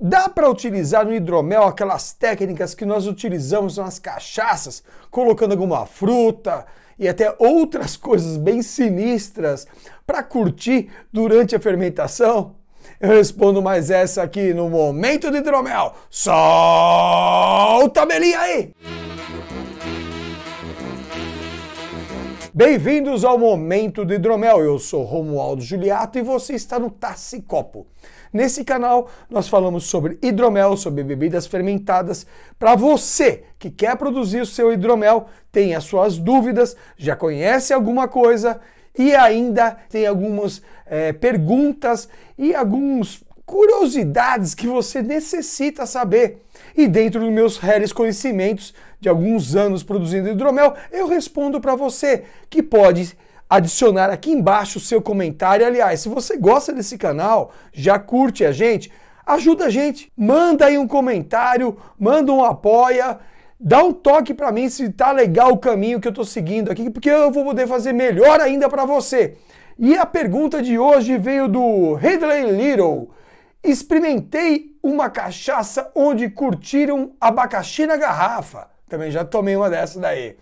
Dá para utilizar no hidromel aquelas técnicas que nós utilizamos nas cachaças, colocando alguma fruta e até outras coisas bem sinistras para curtir durante a fermentação? Eu respondo mais essa aqui no momento do hidromel. Solta a melinha aí! Bem-vindos ao Momento do Hidromel. Eu sou Romualdo Juliato e você está no Tassicopo. Copo Nesse canal nós falamos sobre hidromel, sobre bebidas fermentadas. Para você que quer produzir o seu hidromel, tem as suas dúvidas, já conhece alguma coisa e ainda tem algumas é, perguntas e algumas curiosidades que você necessita saber. E dentro dos meus réis conhecimentos de alguns anos produzindo hidromel, eu respondo para você que pode adicionar aqui embaixo o seu comentário. Aliás, se você gosta desse canal, já curte a gente, ajuda a gente, manda aí um comentário, manda um apoia, dá um toque para mim se tá legal o caminho que eu tô seguindo aqui, porque eu vou poder fazer melhor ainda para você. E a pergunta de hoje veio do Ridley Little. Experimentei uma cachaça onde curtiram abacaxi na garrafa. Também já tomei uma dessa daí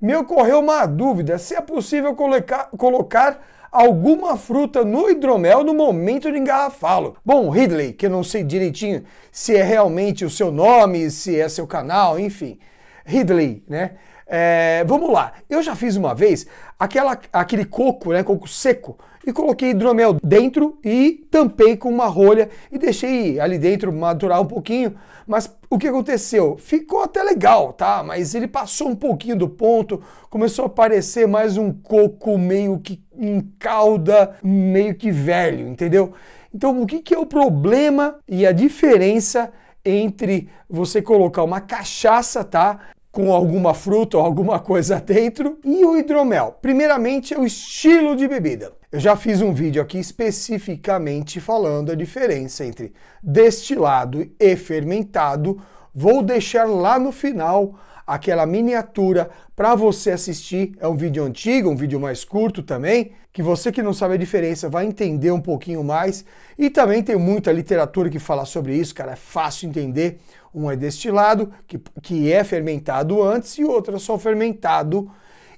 me ocorreu uma dúvida se é possível colocar, colocar alguma fruta no hidromel no momento de engarrafá-lo. Bom, Ridley, que eu não sei direitinho se é realmente o seu nome, se é seu canal, enfim. Ridley, né? É, vamos lá, eu já fiz uma vez aquela, aquele coco, né, coco seco, e coloquei hidromel dentro e tampei com uma rolha e deixei ali dentro madurar um pouquinho. Mas o que aconteceu? Ficou até legal, tá? Mas ele passou um pouquinho do ponto, começou a parecer mais um coco meio que em calda, meio que velho, entendeu? Então, o que, que é o problema e a diferença entre você colocar uma cachaça, tá? com alguma fruta ou alguma coisa dentro. E o hidromel? Primeiramente, é o estilo de bebida. Eu já fiz um vídeo aqui especificamente falando a diferença entre destilado e fermentado. Vou deixar lá no final aquela miniatura para você assistir. É um vídeo antigo, um vídeo mais curto também, que você que não sabe a diferença vai entender um pouquinho mais. E também tem muita literatura que fala sobre isso, cara, é fácil entender. Um é destilado, que, que é fermentado antes, e outro é só fermentado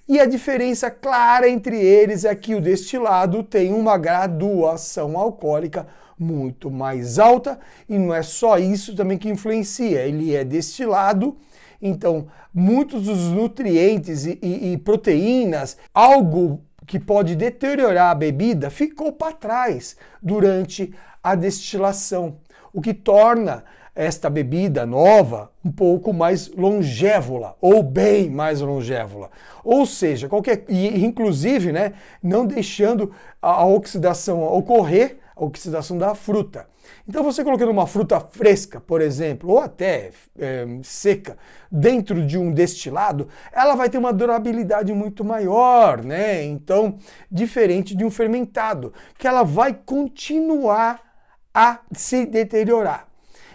e a diferença clara entre eles é que o destilado tem uma graduação alcoólica muito mais alta, e não é só isso também que influencia, ele é destilado então, muitos dos nutrientes e, e, e proteínas, algo que pode deteriorar a bebida, ficou para trás durante a destilação, o que torna esta bebida nova um pouco mais longévola ou bem mais longévola. Ou seja, qualquer e inclusive, né, não deixando a oxidação ocorrer oxidação da fruta. Então, você colocando uma fruta fresca, por exemplo, ou até é, seca, dentro de um destilado, ela vai ter uma durabilidade muito maior, né? Então, diferente de um fermentado, que ela vai continuar a se deteriorar.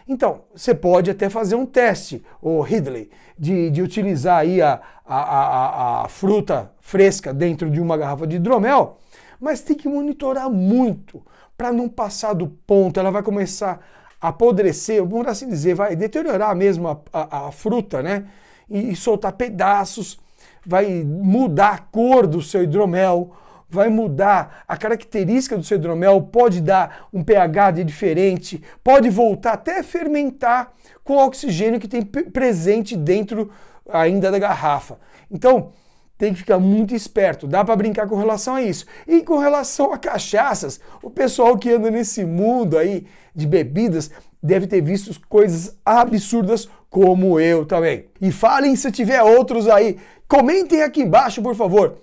Então, você pode até fazer um teste, o Ridley, de, de utilizar aí a, a, a, a fruta fresca dentro de uma garrafa de hidromel mas tem que monitorar muito para não passar do ponto. Ela vai começar a apodrecer, vamos assim dizer, vai deteriorar mesmo a, a, a fruta, né? E, e soltar pedaços, vai mudar a cor do seu hidromel, vai mudar a característica do seu hidromel, pode dar um pH diferente, pode voltar até fermentar com o oxigênio que tem presente dentro ainda da garrafa. Então, tem que ficar muito esperto, dá para brincar com relação a isso. E com relação a cachaças, o pessoal que anda nesse mundo aí de bebidas deve ter visto coisas absurdas como eu também. E falem se tiver outros aí. Comentem aqui embaixo, por favor.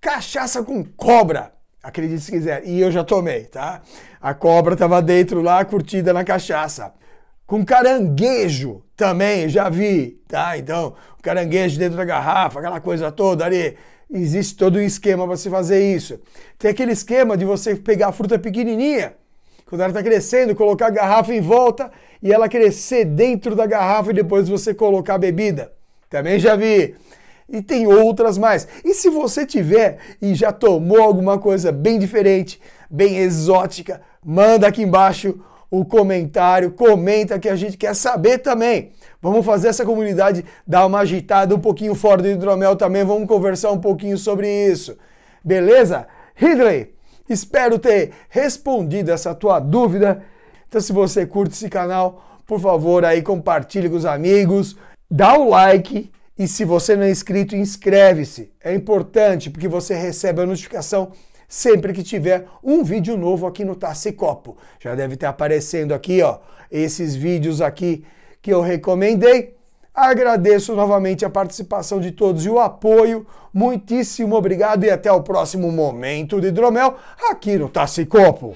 Cachaça com cobra. Acredite se quiser. E eu já tomei, tá? A cobra tava dentro lá, curtida na cachaça com caranguejo também, já vi, tá? Então, caranguejo dentro da garrafa, aquela coisa toda ali. Existe todo um esquema para se fazer isso. Tem aquele esquema de você pegar a fruta pequenininha, quando ela está crescendo, colocar a garrafa em volta e ela crescer dentro da garrafa e depois você colocar a bebida. Também já vi. E tem outras mais. E se você tiver e já tomou alguma coisa bem diferente, bem exótica, manda aqui embaixo o comentário, comenta que a gente quer saber também. Vamos fazer essa comunidade dar uma agitada um pouquinho fora do hidromel também, vamos conversar um pouquinho sobre isso. Beleza? Ridley, espero ter respondido essa tua dúvida. Então se você curte esse canal, por favor, aí compartilhe com os amigos, dá o like e se você não é inscrito, inscreve-se. É importante porque você recebe a notificação sempre que tiver um vídeo novo aqui no Tassicopo. Já deve estar aparecendo aqui, ó, esses vídeos aqui que eu recomendei. Agradeço novamente a participação de todos e o apoio. Muitíssimo obrigado e até o próximo momento de hidromel aqui no Tassicopo.